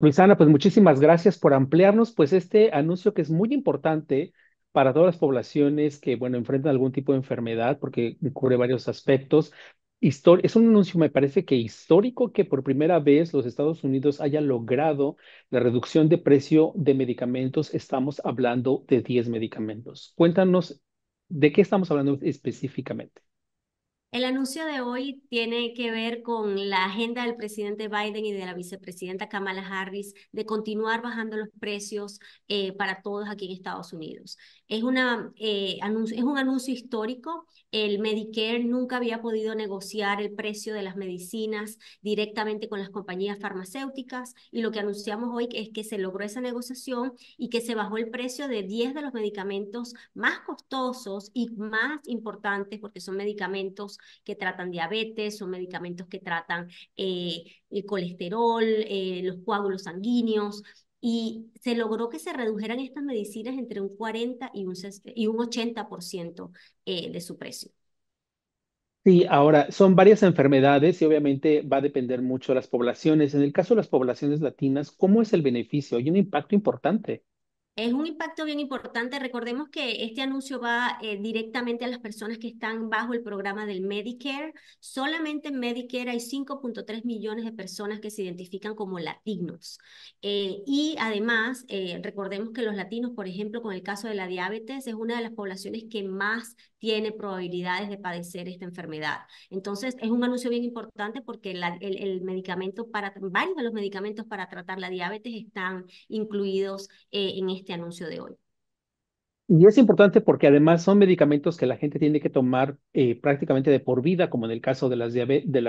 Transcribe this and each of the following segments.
Luisana, pues muchísimas gracias por ampliarnos pues este anuncio que es muy importante para todas las poblaciones que, bueno, enfrentan algún tipo de enfermedad porque cubre varios aspectos. es un anuncio, me parece que histórico, que por primera vez los Estados Unidos haya logrado la reducción de precio de medicamentos. Estamos hablando de 10 medicamentos. Cuéntanos de qué estamos hablando específicamente. El anuncio de hoy tiene que ver con la agenda del presidente Biden y de la vicepresidenta Kamala Harris de continuar bajando los precios eh, para todos aquí en Estados Unidos. Es, una, eh, es un anuncio histórico. El Medicare nunca había podido negociar el precio de las medicinas directamente con las compañías farmacéuticas y lo que anunciamos hoy es que se logró esa negociación y que se bajó el precio de 10 de los medicamentos más costosos y más importantes porque son medicamentos que tratan diabetes, son medicamentos que tratan eh, el colesterol, eh, los coágulos sanguíneos, y se logró que se redujeran estas medicinas entre un 40 y un, y un 80% eh, de su precio. Sí, ahora son varias enfermedades y obviamente va a depender mucho de las poblaciones. En el caso de las poblaciones latinas, ¿cómo es el beneficio? Hay un impacto importante. Es un impacto bien importante. Recordemos que este anuncio va eh, directamente a las personas que están bajo el programa del Medicare. Solamente en Medicare hay 5.3 millones de personas que se identifican como latinos. Eh, y además, eh, recordemos que los latinos, por ejemplo, con el caso de la diabetes, es una de las poblaciones que más tiene probabilidades de padecer esta enfermedad. Entonces, es un anuncio bien importante porque el, medicamento para, varios de los medicamentos para tratar la diabetes están incluidos eh, en este anuncio de hoy. Y es importante porque además son medicamentos que la gente tiene que tomar eh, prácticamente de por vida, como en el caso de la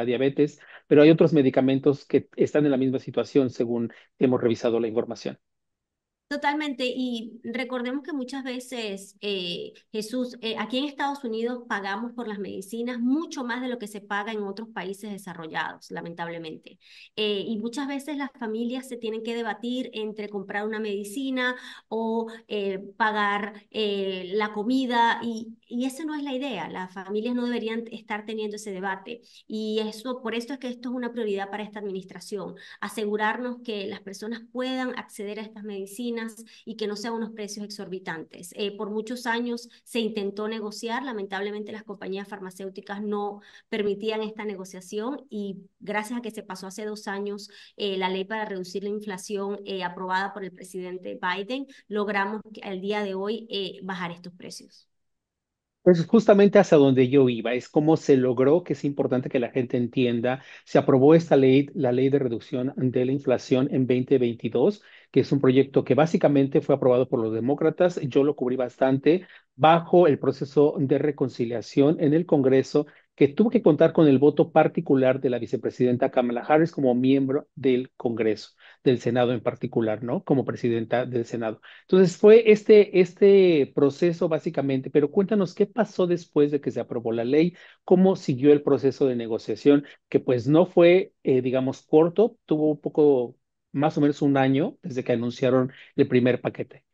diabetes, pero hay otros medicamentos que están en la misma situación según hemos revisado la información. Totalmente, y recordemos que muchas veces, eh, Jesús, eh, aquí en Estados Unidos pagamos por las medicinas mucho más de lo que se paga en otros países desarrollados, lamentablemente. Eh, y muchas veces las familias se tienen que debatir entre comprar una medicina o pagar la comida, y, y esa no es la idea. Las familias no deberían estar teniendo ese debate. Y eso, por eso es que esto es una prioridad para esta administración, asegurarnos que las personas puedan acceder a estas medicinas y que no sean unos precios exorbitantes. Eh, por muchos años se intentó negociar, lamentablemente las compañías farmacéuticas no permitían esta negociación y gracias a que se pasó hace dos años eh, la ley para reducir la inflación eh, aprobada por el presidente Biden, logramos al día de hoy bajar estos precios. Es pues, justamente hacia donde yo iba, es cómo se logró, que es importante que la gente entienda, se aprobó esta ley, la ley de reducción de la inflación en 2022, que es un proyecto que básicamente fue aprobado por los demócratas, yo lo cubrí bastante, bajo el proceso de reconciliación en el Congreso que tuvo que contar con el voto particular de la vicepresidenta Kamala Harris como miembro del Congreso, del Senado en particular, ¿no? Como presidenta del Senado. Entonces fue este, este proceso básicamente, pero cuéntanos qué pasó después de que se aprobó la ley, cómo siguió el proceso de negociación, que pues no fue, eh, digamos, corto, tuvo un poco, más o menos un año desde que anunciaron el primer paquete.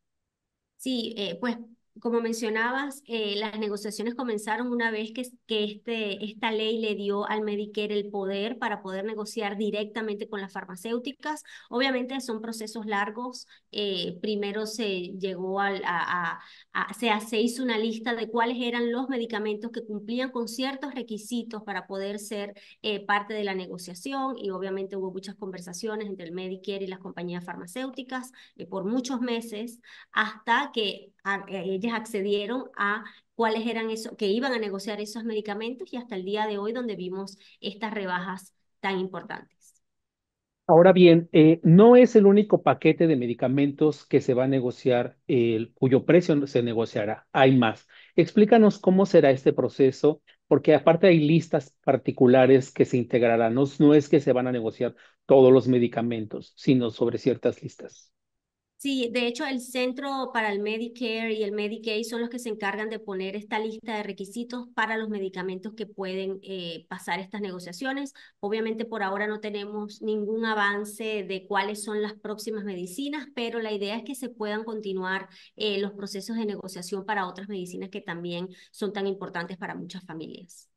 Sí, eh, pues como mencionabas, eh, las negociaciones comenzaron una vez que, que este, esta ley le dio al Medicare el poder para poder negociar directamente con las farmacéuticas. Obviamente son procesos largos. Eh, primero se llegó a, se, hizo una lista de cuáles eran los medicamentos que cumplían con ciertos requisitos para poder ser eh, parte de la negociación y obviamente hubo muchas conversaciones entre el Medicare y las compañías farmacéuticas por muchos meses hasta que ah, accedieron a cuáles eran esos, que iban a negociar esos medicamentos y hasta el día de hoy donde vimos estas rebajas tan importantes. Ahora bien, eh, no es el único paquete de medicamentos que se va a negociar, el cuyo precio se negociará. Hay más. Explícanos cómo será este proceso, porque aparte hay listas particulares que se integrarán. no es que se van a negociar todos los medicamentos, sino sobre ciertas listas. Sí, de hecho el Centro para el Medicare y el Medicaid son los que se encargan de poner esta lista de requisitos para los medicamentos que pueden eh, pasar estas negociaciones. Obviamente por ahora no tenemos ningún avance de cuáles son las próximas medicinas, pero la idea es que se puedan continuar eh, los procesos de negociación para otras medicinas que también son tan importantes para muchas familias.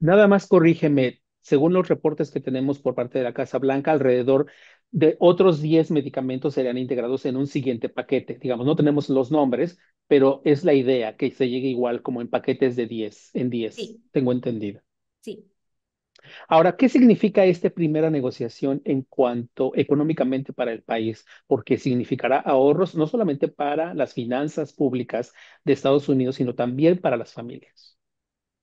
Nada más corrígeme, según los reportes que tenemos por parte de la Casa Blanca, alrededor de otros 10 medicamentos serían integrados en un siguiente paquete. Digamos, no tenemos los nombres, pero es la idea que se llegue igual como en paquetes de 10, en 10, sí. tengo entendido. Sí. Ahora, ¿qué significa esta primera negociación en cuanto económicamente para el país? Porque significará ahorros no solamente para las finanzas públicas de Estados Unidos, sino también para las familias.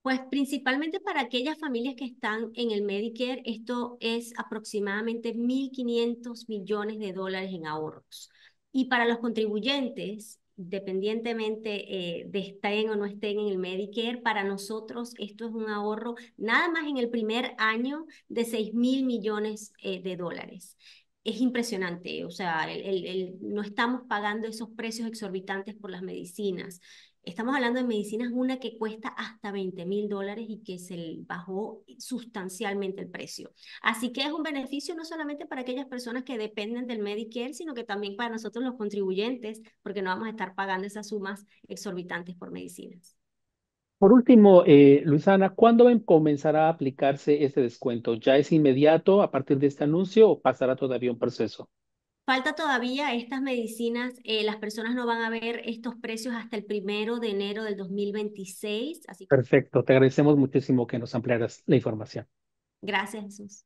Pues principalmente para aquellas familias que están en el Medicare, esto es aproximadamente 1.500 millones de dólares en ahorros. Y para los contribuyentes, dependientemente eh, de estén o no estén en el Medicare, para nosotros esto es un ahorro nada más en el primer año de 6.000 millones eh, de dólares. Es impresionante, o sea, no estamos pagando esos precios exorbitantes por las medicinas. Estamos hablando de medicinas, una que cuesta hasta 20 mil dólares y que se bajó sustancialmente el precio. Así que es un beneficio no solamente para aquellas personas que dependen del Medicare, sino que también para nosotros los contribuyentes, porque no vamos a estar pagando esas sumas exorbitantes por medicinas. Por último, eh, Luisana, ¿cuándo comenzará a aplicarse este descuento? ¿Ya es inmediato a partir de este anuncio o pasará todavía un proceso? Falta todavía estas medicinas, eh, las personas no van a ver estos precios hasta el primero de enero del 2026. Así Perfecto, te agradecemos muchísimo que nos ampliaras la información. Gracias, Jesús.